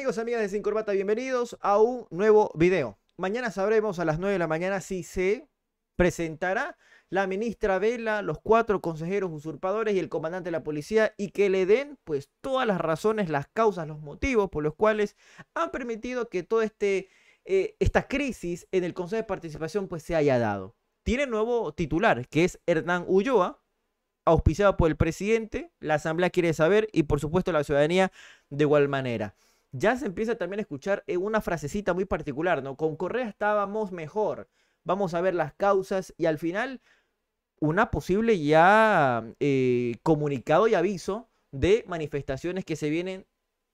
amigos y amigas de Sin Corbata, bienvenidos a un nuevo video. Mañana sabremos a las 9 de la mañana si se presentará la ministra Vela, los cuatro consejeros usurpadores y el comandante de la policía y que le den pues todas las razones, las causas, los motivos por los cuales han permitido que toda este, eh, esta crisis en el Consejo de Participación pues se haya dado. Tiene nuevo titular que es Hernán Ulloa, auspiciado por el presidente, la asamblea quiere saber y por supuesto la ciudadanía de igual manera ya se empieza también a escuchar eh, una frasecita muy particular, ¿no? Con Correa estábamos mejor, vamos a ver las causas y al final una posible ya eh, comunicado y aviso de manifestaciones que se vienen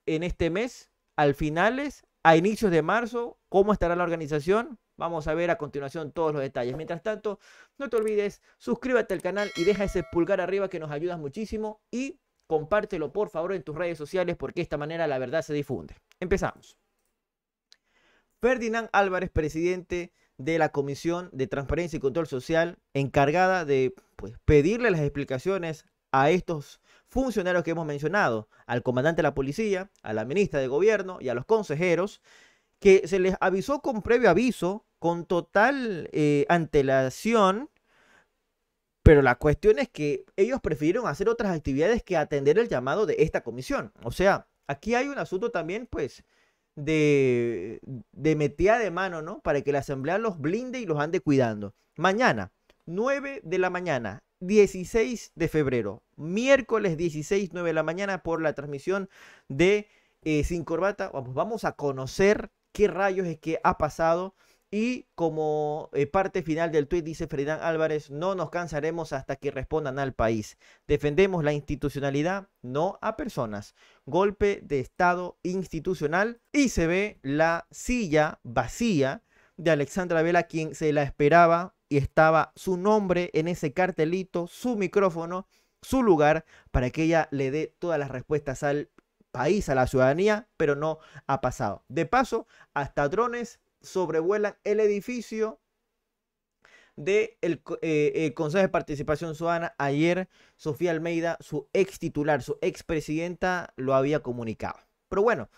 en este mes, al finales, a inicios de marzo, cómo estará la organización. Vamos a ver a continuación todos los detalles. Mientras tanto, no te olvides, suscríbete al canal y deja ese pulgar arriba que nos ayudas muchísimo y Compártelo por favor en tus redes sociales porque de esta manera la verdad se difunde. Empezamos. Ferdinand Álvarez, presidente de la Comisión de Transparencia y Control Social, encargada de pues, pedirle las explicaciones a estos funcionarios que hemos mencionado, al comandante de la policía, a la ministra de gobierno y a los consejeros, que se les avisó con previo aviso, con total eh, antelación, pero la cuestión es que ellos prefirieron hacer otras actividades que atender el llamado de esta comisión. O sea, aquí hay un asunto también, pues, de, metida de mano, ¿no? Para que la Asamblea los blinde y los ande cuidando. Mañana, 9 de la mañana, 16 de febrero, miércoles 16, 9 de la mañana, por la transmisión de eh, Sin Corbata, vamos, vamos a conocer qué rayos es que ha pasado y como eh, parte final del tuit dice Ferdinand Álvarez, no nos cansaremos hasta que respondan al país. Defendemos la institucionalidad, no a personas. Golpe de Estado institucional y se ve la silla vacía de Alexandra Vela, quien se la esperaba y estaba su nombre en ese cartelito, su micrófono, su lugar, para que ella le dé todas las respuestas al país, a la ciudadanía, pero no ha pasado. De paso, hasta drones sobrevuelan el edificio del de eh, eh, Consejo de Participación Ciudadana. Ayer Sofía Almeida, su ex titular, su ex presidenta, lo había comunicado. Pero bueno,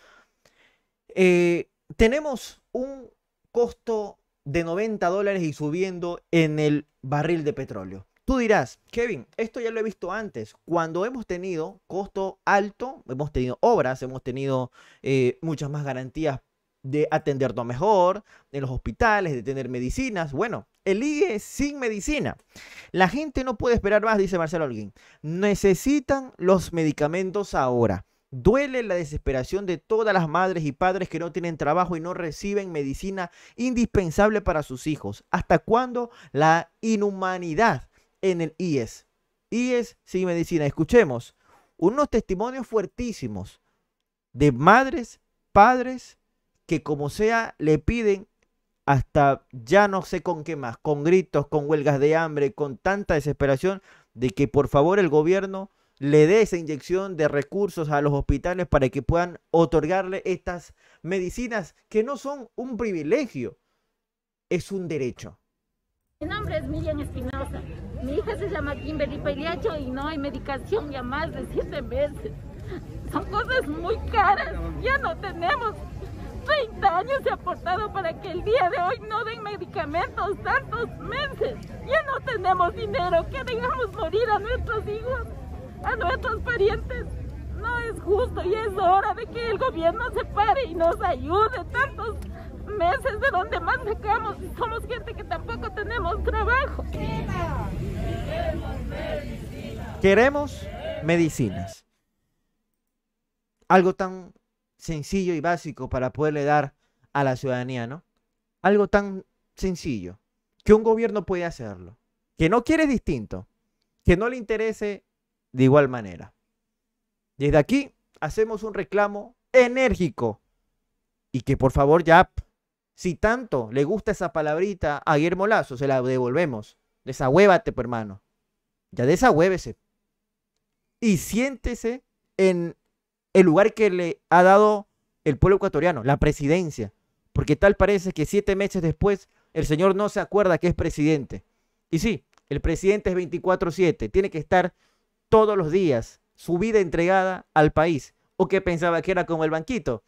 eh, tenemos un costo de 90 dólares y subiendo en el barril de petróleo. Tú dirás, Kevin, esto ya lo he visto antes. Cuando hemos tenido costo alto, hemos tenido obras, hemos tenido muchas más garantías de atenderlo mejor en los hospitales, de tener medicinas. Bueno, el IE sin medicina. La gente no puede esperar más, dice Marcelo Alguín. Necesitan los medicamentos ahora. Duele la desesperación de todas las madres y padres que no tienen trabajo y no reciben medicina indispensable para sus hijos. ¿Hasta cuándo la inhumanidad en el IES? IES sin medicina. Escuchemos unos testimonios fuertísimos de madres, padres que como sea le piden hasta ya no sé con qué más, con gritos, con huelgas de hambre, con tanta desesperación de que por favor el gobierno le dé esa inyección de recursos a los hospitales para que puedan otorgarle estas medicinas que no son un privilegio, es un derecho. Mi nombre es Miriam Espinosa. Mi hija se llama Kimberly Peliacho y no hay medicación ya más de siete meses. Son cosas muy caras. Ya no tenemos 30 años se ha aportado para que el día de hoy no den medicamentos tantos meses. Ya no tenemos dinero, que dejamos morir a nuestros hijos, a nuestros parientes. No es justo y es hora de que el gobierno se pare y nos ayude tantos meses de donde más sacamos y somos gente que tampoco tenemos trabajo. Queremos medicinas. Algo tan sencillo y básico para poderle dar a la ciudadanía, ¿no? Algo tan sencillo que un gobierno puede hacerlo, que no quiere distinto, que no le interese de igual manera. Desde aquí hacemos un reclamo enérgico y que por favor ya, si tanto le gusta esa palabrita a Guillermo Lazo, se la devolvemos. Desahuévate, hermano. Ya desahuévese. Y siéntese en el lugar que le ha dado el pueblo ecuatoriano, la presidencia. Porque tal parece que siete meses después el señor no se acuerda que es presidente. Y sí, el presidente es 24/7, tiene que estar todos los días, su vida entregada al país. ¿O que pensaba que era como el banquito?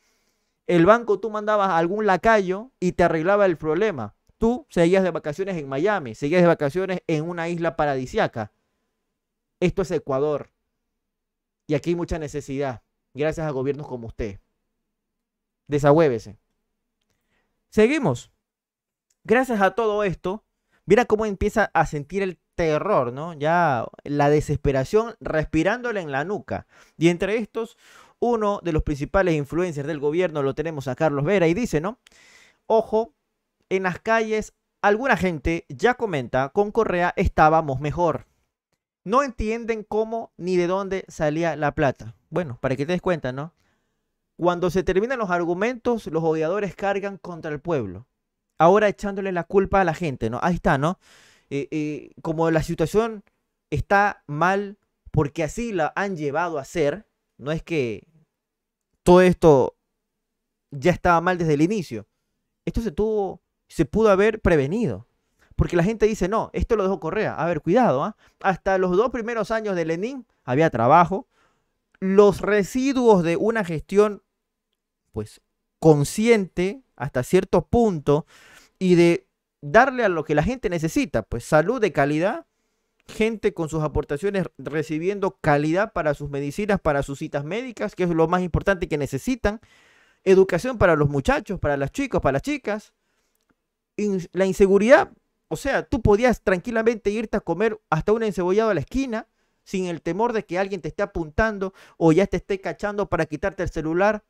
El banco tú mandabas a algún lacayo y te arreglaba el problema. Tú seguías de vacaciones en Miami, seguías de vacaciones en una isla paradisiaca. Esto es Ecuador. Y aquí hay mucha necesidad gracias a gobiernos como usted. Desahuévese. Seguimos. Gracias a todo esto, mira cómo empieza a sentir el terror, ¿no? Ya la desesperación respirándole en la nuca. Y entre estos, uno de los principales influencers del gobierno lo tenemos a Carlos Vera y dice, ¿no? Ojo, en las calles alguna gente ya comenta, con Correa estábamos mejor. No entienden cómo ni de dónde salía la plata. Bueno, para que te des cuenta, ¿no? Cuando se terminan los argumentos, los odiadores cargan contra el pueblo. Ahora echándole la culpa a la gente, ¿no? Ahí está, ¿no? Eh, eh, como la situación está mal porque así la han llevado a ser, no es que todo esto ya estaba mal desde el inicio. Esto se tuvo, se pudo haber prevenido. Porque la gente dice, no, esto lo dejó Correa. A ver, cuidado, ¿ah? hasta los dos primeros años de Lenin había trabajo, los residuos de una gestión, pues, consciente hasta cierto punto y de darle a lo que la gente necesita, pues salud de calidad, gente con sus aportaciones recibiendo calidad para sus medicinas, para sus citas médicas, que es lo más importante que necesitan, educación para los muchachos, para los chicos, para las chicas, la inseguridad, o sea, tú podías tranquilamente irte a comer hasta un encebollado a la esquina sin el temor de que alguien te esté apuntando o ya te esté cachando para quitarte el celular.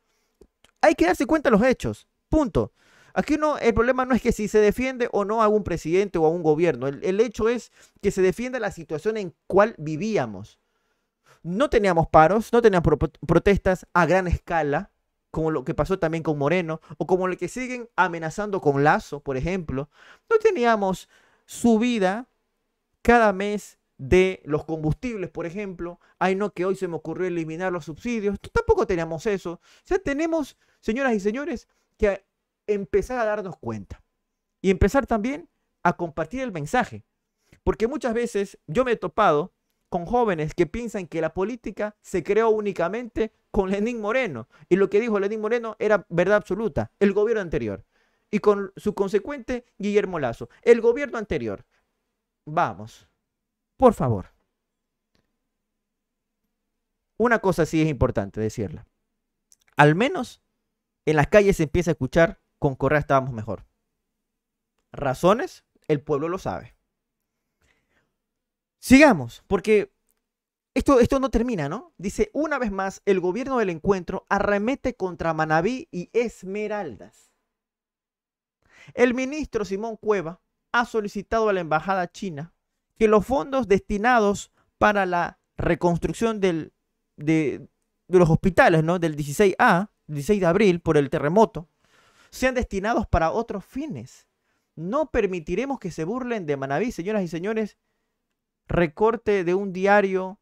Hay que darse cuenta de los hechos. Punto. Aquí no, el problema no es que si se defiende o no a un presidente o a un gobierno. El, hecho es que se defienda la situación en cual vivíamos. No teníamos paros, no teníamos protestas a gran escala, como lo que pasó también con Moreno, o como lo que siguen amenazando con Lazo, por ejemplo. No teníamos subida cada mes de los combustibles, por ejemplo. Ay, no, que hoy se me ocurrió eliminar los subsidios. Tampoco teníamos eso. O sea, tenemos, señoras y señores, que empezar a darnos cuenta. Y empezar también a compartir el mensaje. Porque muchas veces yo me he topado con jóvenes que piensan que la política se creó únicamente con Lenín Moreno. Y lo que dijo Lenín Moreno era verdad absoluta, el gobierno anterior. Y con su consecuente Guillermo Lazo, el gobierno anterior. Vamos, por favor. Una cosa sí es importante decirla. Al menos en las calles se empieza a escuchar, con Correa estábamos mejor. Razones, el pueblo lo sabe. Sigamos, porque esto, esto, no termina, ¿no? Dice, una vez más, el gobierno del encuentro arremete contra Manabí y Esmeraldas. El ministro Simón Cueva ha solicitado a la embajada china que los fondos destinados para la reconstrucción de, los hospitales ¿no? del 16A, 16 de abril, por el terremoto, sean destinados para otros fines. No permitiremos que se burlen de Manaví, señoras y señores. Recorte de un diario,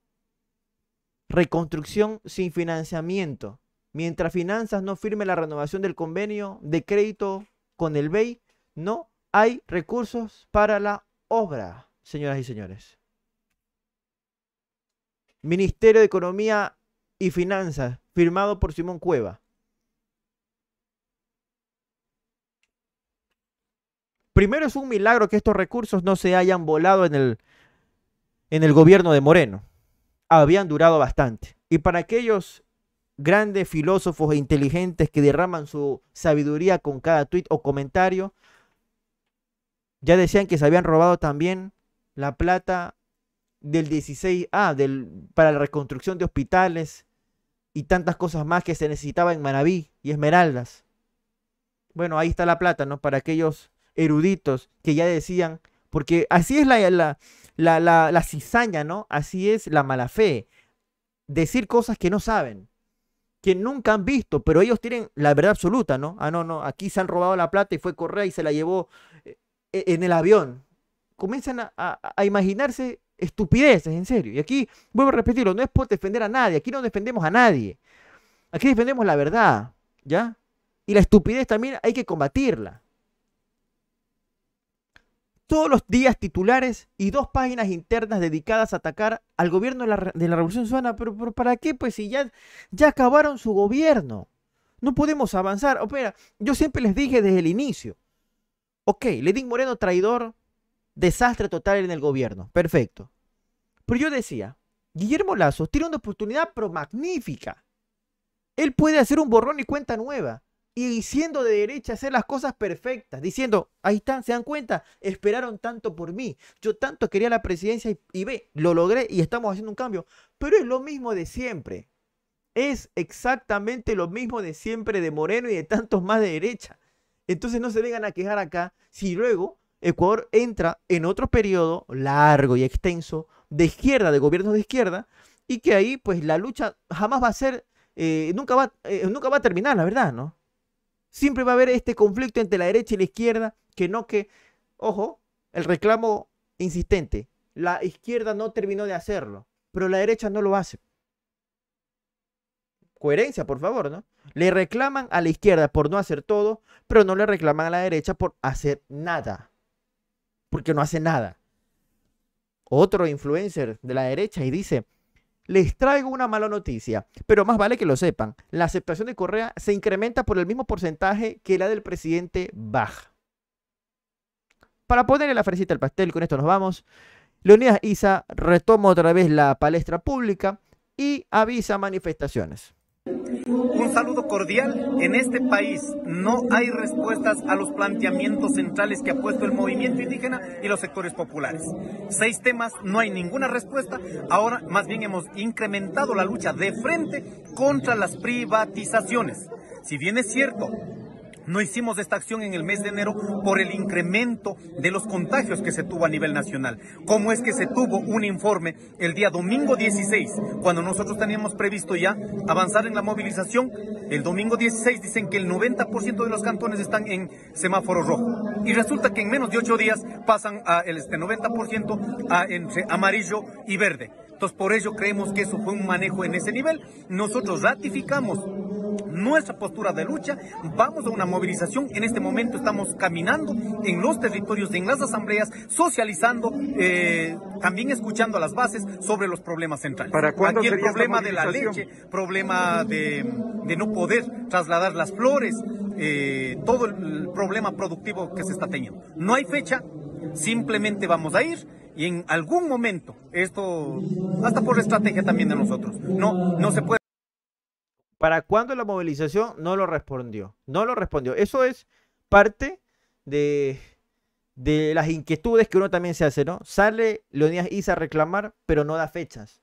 reconstrucción sin financiamiento. Mientras Finanzas no firme la renovación del convenio de crédito con el BEI, no hay recursos para la obra señoras y señores. Ministerio de Economía y Finanzas, firmado por Simón Cueva. Primero es un milagro que estos recursos no se hayan volado en el, en el gobierno de Moreno. Habían durado bastante. Y para aquellos grandes filósofos e inteligentes que derraman su sabiduría con cada tuit o comentario, ya decían que se habían robado también la plata del 16A ah, del, para la reconstrucción de hospitales y tantas cosas más que se necesitaba en Manabí y Esmeraldas. Bueno, ahí está la plata, ¿no? Para aquellos eruditos que ya decían, porque así es la, la cizaña, ¿no? Así es la mala fe. Decir cosas que no saben, que nunca han visto, pero ellos tienen la verdad absoluta, ¿no? Ah, no, no, aquí se han robado la plata y fue Correa y se la llevó eh, en el avión comienzan a, imaginarse estupideces, en serio. Y aquí, vuelvo a repetirlo, no es por defender a nadie, aquí no defendemos a nadie. Aquí defendemos la verdad, ¿ya? Y la estupidez también hay que combatirla. Todos los días titulares y dos páginas internas dedicadas a atacar al gobierno de la, Revolución Suana. ¿Pero, para qué? Pues si ya, acabaron su gobierno. No podemos avanzar. Opera, yo siempre les dije desde el inicio. Ok, Ledín Moreno traidor, Desastre total en el gobierno. Perfecto. Pero yo decía, Guillermo Lazo tiene una oportunidad pro magnífica. Él puede hacer un borrón y cuenta nueva. Y siendo de derecha, hacer las cosas perfectas. Diciendo, ahí están, se dan cuenta, esperaron tanto por mí. Yo tanto quería la presidencia y, y ve, lo logré y estamos haciendo un cambio. Pero es lo mismo de siempre. Es exactamente lo mismo de siempre de Moreno y de tantos más de derecha. Entonces no se vengan a quejar acá si luego Ecuador entra en otro periodo largo y extenso de izquierda, de gobiernos de izquierda, y que ahí pues la lucha jamás va a ser, eh, nunca, va, eh, nunca va a terminar, la verdad, ¿no? Siempre va a haber este conflicto entre la derecha y la izquierda, que no que, ojo, el reclamo insistente, la izquierda no terminó de hacerlo, pero la derecha no lo hace. Coherencia, por favor, ¿no? Le reclaman a la izquierda por no hacer todo, pero no le reclaman a la derecha por hacer nada porque no hace nada. Otro influencer de la derecha y dice, les traigo una mala noticia, pero más vale que lo sepan, la aceptación de Correa se incrementa por el mismo porcentaje que la del presidente Bach. Para ponerle la fresita al pastel, con esto nos vamos. Leonidas Isa retoma otra vez la palestra pública y avisa manifestaciones. Un saludo cordial. En este país no hay respuestas a los planteamientos centrales que ha puesto el movimiento indígena y los sectores populares. Seis temas, no hay ninguna respuesta. Ahora más bien hemos incrementado la lucha de frente contra las privatizaciones. Si bien es cierto, no hicimos esta acción en el mes de enero por el incremento de los contagios que se tuvo a nivel nacional. ¿Cómo es que se tuvo un informe el día domingo 16, cuando nosotros teníamos previsto ya avanzar en la movilización? El domingo 16 dicen que el 90% de los cantones están en semáforo rojo. Y resulta que en menos de ocho días pasan a este 90% a, amarillo y verde. Entonces, por ello creemos que eso fue un manejo en ese nivel. Nosotros ratificamos nuestra postura de lucha. Vamos a una movilización. En este momento estamos caminando en los territorios, en las asambleas, socializando, eh, también escuchando a las bases sobre los problemas centrales. ¿Para Aquí el problema de la leche, problema de, de, no poder trasladar las flores, eh, todo el problema productivo que se está teniendo. No hay fecha, simplemente vamos a ir y en algún momento, esto, hasta por estrategia también de nosotros, no, no se puede. ¿Para cuándo la movilización? No lo respondió. No lo respondió. Eso es parte de, las inquietudes que uno también se hace, ¿no? Sale Leonidas Isa a reclamar, pero no da fechas.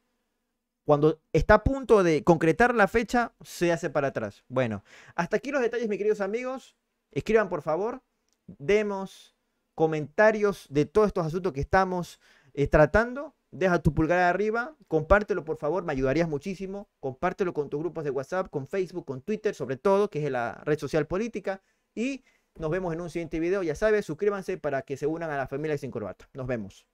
Cuando está a punto de concretar la fecha, se hace para atrás. Bueno, hasta aquí los detalles, mis queridos amigos. Escriban, por favor. Demos comentarios de todos estos asuntos que estamos eh, tratando deja tu pulgar arriba, compártelo por favor, me ayudarías muchísimo, compártelo con tus grupos de WhatsApp, con Facebook, con Twitter, sobre todo, que es la red social política, y nos vemos en un siguiente video, ya sabes, suscríbanse para que se unan a la familia sin corbata. Nos vemos.